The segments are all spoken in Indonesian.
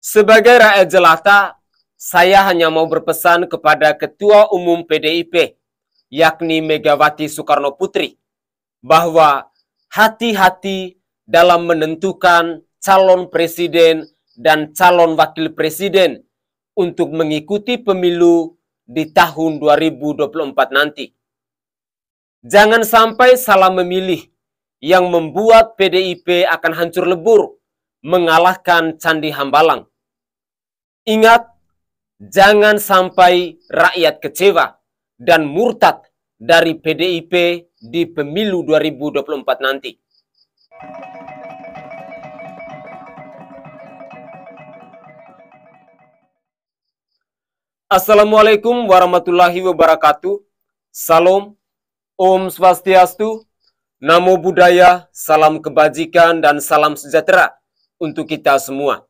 Sebagai rakyat jelata, saya hanya mau berpesan kepada Ketua Umum PDIP, yakni Megawati Soekarno Putri, bahwa hati-hati dalam menentukan calon presiden dan calon wakil presiden untuk mengikuti pemilu di tahun 2024 nanti. Jangan sampai salah memilih yang membuat PDIP akan hancur lebur, mengalahkan Candi Hambalang. Ingat, jangan sampai rakyat kecewa dan murtad dari PDIP di pemilu 2024 nanti. Assalamualaikum warahmatullahi wabarakatuh. Salam, Om Swastiastu, Namo Buddhaya, salam kebajikan dan salam sejahtera untuk kita semua.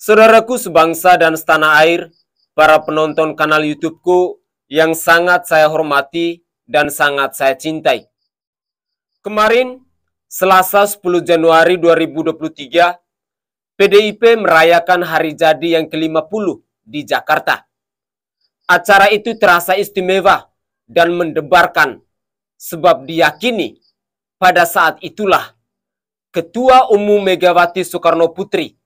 Saudaraku sebangsa dan setanah air, para penonton kanal YouTubeku yang sangat saya hormati dan sangat saya cintai. Kemarin, Selasa 10 Januari 2023, PDIP merayakan hari jadi yang ke-50 di Jakarta. Acara itu terasa istimewa dan mendebarkan sebab diyakini pada saat itulah Ketua Umum Megawati Soekarno Putri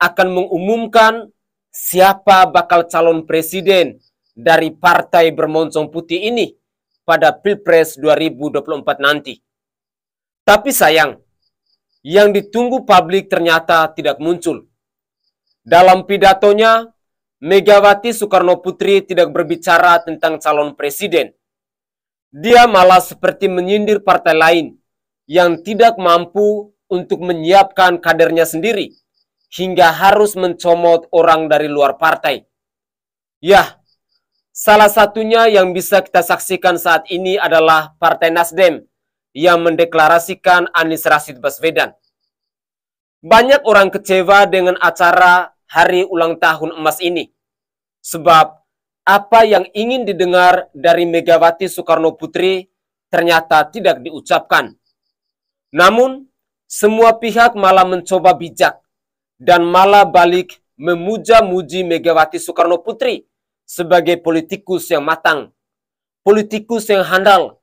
akan mengumumkan siapa bakal calon presiden dari partai bermoncong putih ini pada Pilpres 2024 nanti. Tapi sayang, yang ditunggu publik ternyata tidak muncul. Dalam pidatonya, Megawati Soekarno Putri tidak berbicara tentang calon presiden. Dia malah seperti menyindir partai lain yang tidak mampu untuk menyiapkan kadernya sendiri hingga harus mencomot orang dari luar partai. Ya, salah satunya yang bisa kita saksikan saat ini adalah Partai Nasdem yang mendeklarasikan Anies Rashid Baswedan. Banyak orang kecewa dengan acara hari ulang tahun emas ini. Sebab apa yang ingin didengar dari Megawati Soekarno Putri ternyata tidak diucapkan. Namun, semua pihak malah mencoba bijak dan malah balik memuja-muji Megawati Soekarno Putri sebagai politikus yang matang, politikus yang handal,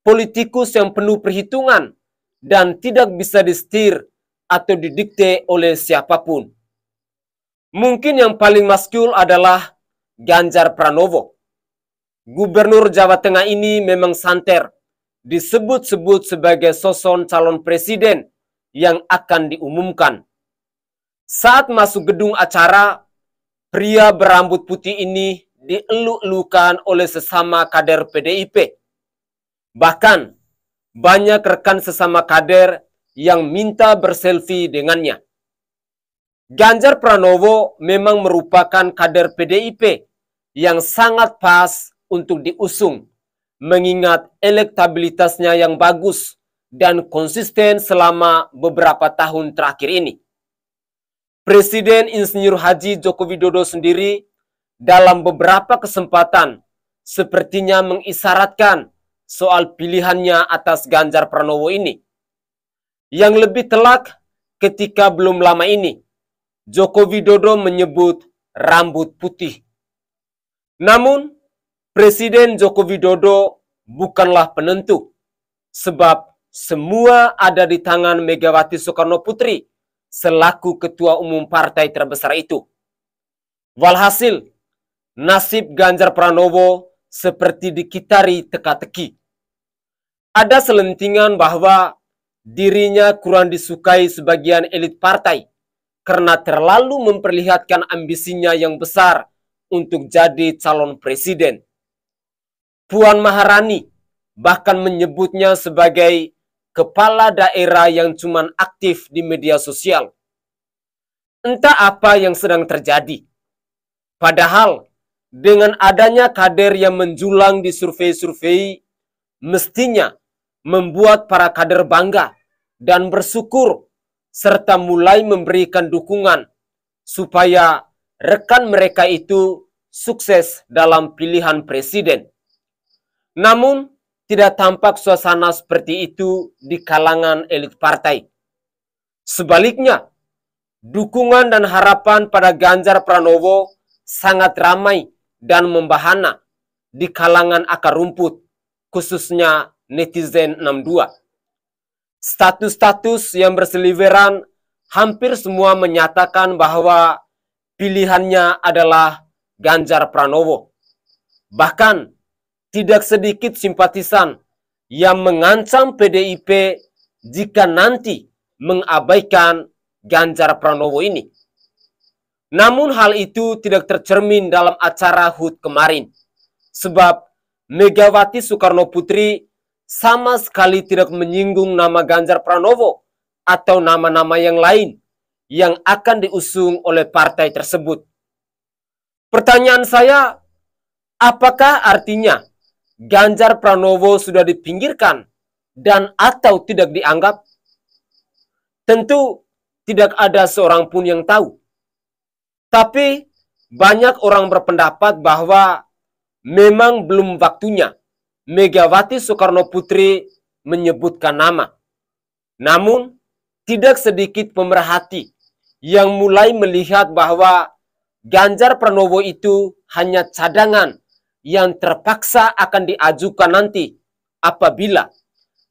politikus yang penuh perhitungan, dan tidak bisa disetir atau didikte oleh siapapun. Mungkin yang paling maskul adalah Ganjar Pranowo. Gubernur Jawa Tengah ini memang santer, disebut-sebut sebagai sosok calon presiden yang akan diumumkan. Saat masuk gedung acara, pria berambut putih ini dieluk-elukan oleh sesama kader PDIP. Bahkan, banyak rekan sesama kader yang minta berselfie dengannya. Ganjar Pranowo memang merupakan kader PDIP yang sangat pas untuk diusung, mengingat elektabilitasnya yang bagus dan konsisten selama beberapa tahun terakhir ini. Presiden Insinyur Haji Joko Widodo sendiri dalam beberapa kesempatan sepertinya mengisyaratkan soal pilihannya atas Ganjar Pranowo ini. Yang lebih telak ketika belum lama ini, Joko Widodo menyebut rambut putih. Namun, Presiden Joko Widodo bukanlah penentu, sebab semua ada di tangan Megawati Soekarno Putri selaku ketua umum partai terbesar itu. Walhasil, nasib Ganjar Pranowo seperti dikitari teka-teki. Ada selentingan bahwa dirinya kurang disukai sebagian elit partai karena terlalu memperlihatkan ambisinya yang besar untuk jadi calon presiden. Puan Maharani bahkan menyebutnya sebagai kepala daerah yang cuman aktif di media sosial. Entah apa yang sedang terjadi. Padahal dengan adanya kader yang menjulang di survei-survei mestinya membuat para kader bangga dan bersyukur serta mulai memberikan dukungan supaya rekan mereka itu sukses dalam pilihan presiden. Namun, tidak tampak suasana seperti itu di kalangan elit partai. Sebaliknya, dukungan dan harapan pada Ganjar Pranowo sangat ramai dan membahana di kalangan akar rumput, khususnya netizen 62. Status-status yang berseliweran hampir semua menyatakan bahwa pilihannya adalah Ganjar Pranowo. Bahkan tidak sedikit simpatisan yang mengancam PDIP jika nanti mengabaikan Ganjar Pranowo ini. Namun hal itu tidak tercermin dalam acara HUT kemarin. Sebab Megawati Soekarno Putri sama sekali tidak menyinggung nama Ganjar Pranowo atau nama-nama yang lain yang akan diusung oleh partai tersebut. Pertanyaan saya, apakah artinya Ganjar Pranowo sudah dipinggirkan dan atau tidak dianggap? Tentu tidak ada seorang pun yang tahu. Tapi banyak orang berpendapat bahwa memang belum waktunya Megawati Soekarno Putri menyebutkan nama. Namun tidak sedikit pemerhati yang mulai melihat bahwa Ganjar Pranowo itu hanya cadangan yang terpaksa akan diajukan nanti apabila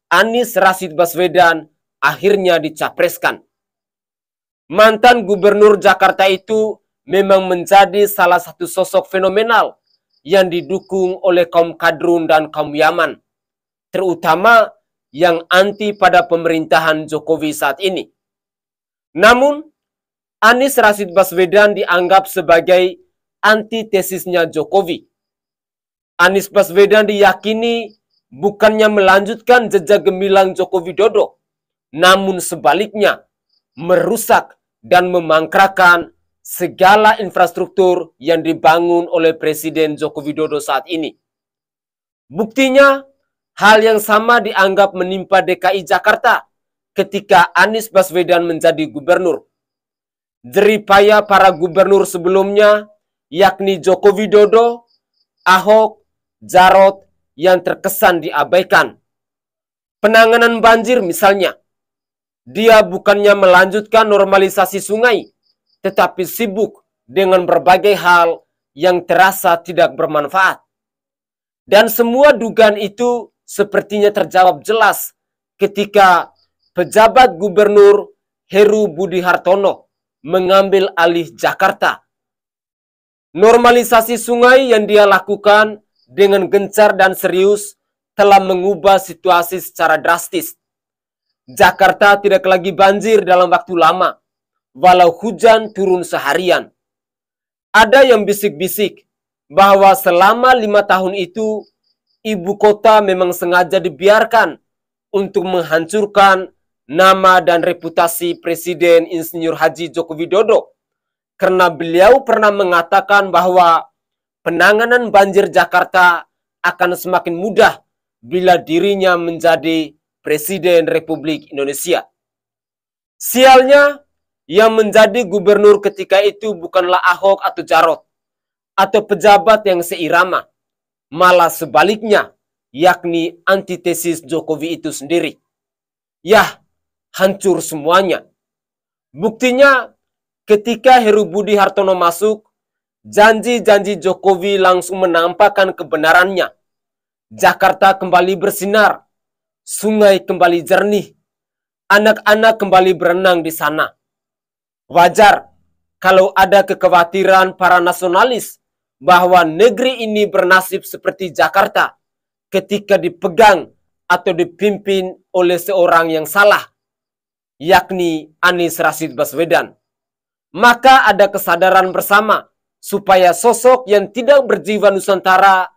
Anies Rashid Baswedan akhirnya dicapreskan. Mantan gubernur Jakarta itu memang menjadi salah satu sosok fenomenal yang didukung oleh kaum kadrun dan kaum Yaman, terutama yang anti pada pemerintahan Jokowi saat ini. Namun, Anies Rashid Baswedan dianggap sebagai antitesisnya Jokowi Anies Baswedan diyakini bukannya melanjutkan jejak gemilang Joko Widodo, namun sebaliknya merusak dan memangkrakan segala infrastruktur yang dibangun oleh Presiden Joko Widodo saat ini. Buktinya, hal yang sama dianggap menimpa DKI Jakarta ketika Anies Baswedan menjadi gubernur. Jeripaya para gubernur sebelumnya, yakni Joko Widodo, Ahok, Jarot yang terkesan diabaikan. Penanganan banjir misalnya. Dia bukannya melanjutkan normalisasi sungai, tetapi sibuk dengan berbagai hal yang terasa tidak bermanfaat. Dan semua dugaan itu sepertinya terjawab jelas ketika pejabat gubernur Heru Budi Hartono mengambil alih Jakarta. Normalisasi sungai yang dia lakukan dengan gencar dan serius telah mengubah situasi secara drastis. Jakarta tidak lagi banjir dalam waktu lama, walau hujan turun seharian. Ada yang bisik-bisik bahwa selama lima tahun itu, ibu kota memang sengaja dibiarkan untuk menghancurkan nama dan reputasi Presiden Insinyur Haji Joko Widodo. Karena beliau pernah mengatakan bahwa penanganan banjir Jakarta akan semakin mudah bila dirinya menjadi Presiden Republik Indonesia. Sialnya, yang menjadi gubernur ketika itu bukanlah Ahok atau Jarot, atau pejabat yang seirama, malah sebaliknya, yakni antitesis Jokowi itu sendiri. Yah, hancur semuanya. Buktinya, ketika Heru Budi Hartono masuk, Janji-janji Jokowi langsung menampakkan kebenarannya. Jakarta kembali bersinar, sungai kembali jernih, anak-anak kembali berenang di sana. Wajar kalau ada kekhawatiran para nasionalis bahwa negeri ini bernasib seperti Jakarta ketika dipegang atau dipimpin oleh seorang yang salah, yakni Anies Rashid Baswedan. Maka ada kesadaran bersama supaya sosok yang tidak berjiwa Nusantara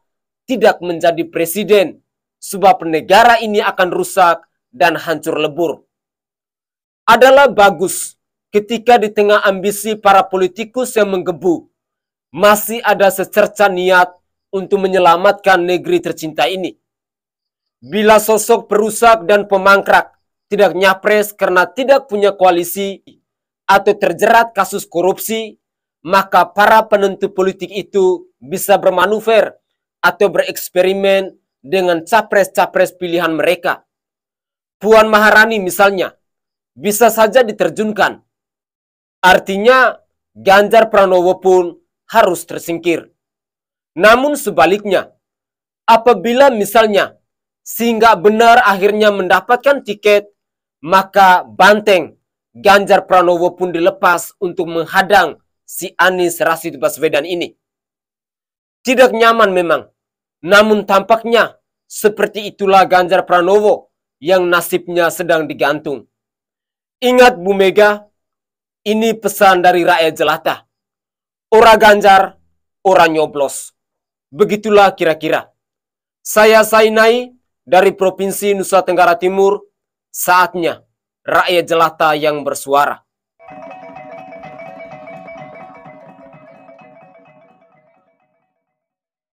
tidak menjadi presiden, sebab negara ini akan rusak dan hancur lebur. Adalah bagus ketika di tengah ambisi para politikus yang menggebu, masih ada secerca niat untuk menyelamatkan negeri tercinta ini. Bila sosok perusak dan pemangkrak tidak nyapres karena tidak punya koalisi atau terjerat kasus korupsi, maka para penentu politik itu bisa bermanuver atau bereksperimen dengan capres-capres pilihan mereka. Puan Maharani misalnya, bisa saja diterjunkan. Artinya, Ganjar Pranowo pun harus tersingkir. Namun sebaliknya, apabila misalnya sehingga benar akhirnya mendapatkan tiket, maka banteng Ganjar Pranowo pun dilepas untuk menghadang si Anies Rashid Baswedan ini. Tidak nyaman memang, namun tampaknya seperti itulah Ganjar Pranowo yang nasibnya sedang digantung. Ingat Bu Mega, ini pesan dari rakyat jelata. Orang Ganjar, orang nyoblos. Begitulah kira-kira. Saya Sainai dari Provinsi Nusa Tenggara Timur, saatnya rakyat jelata yang bersuara.